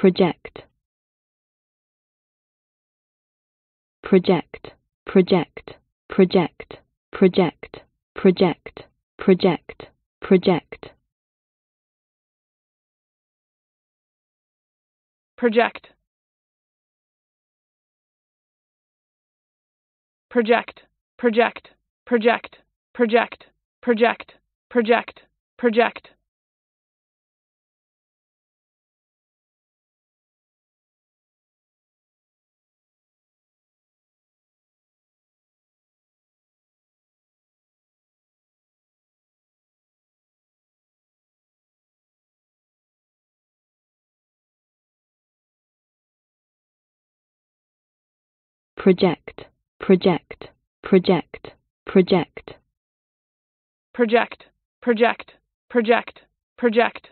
project project project project project project project project project project project project project project project project project, project, project, project. Project, project, project, project.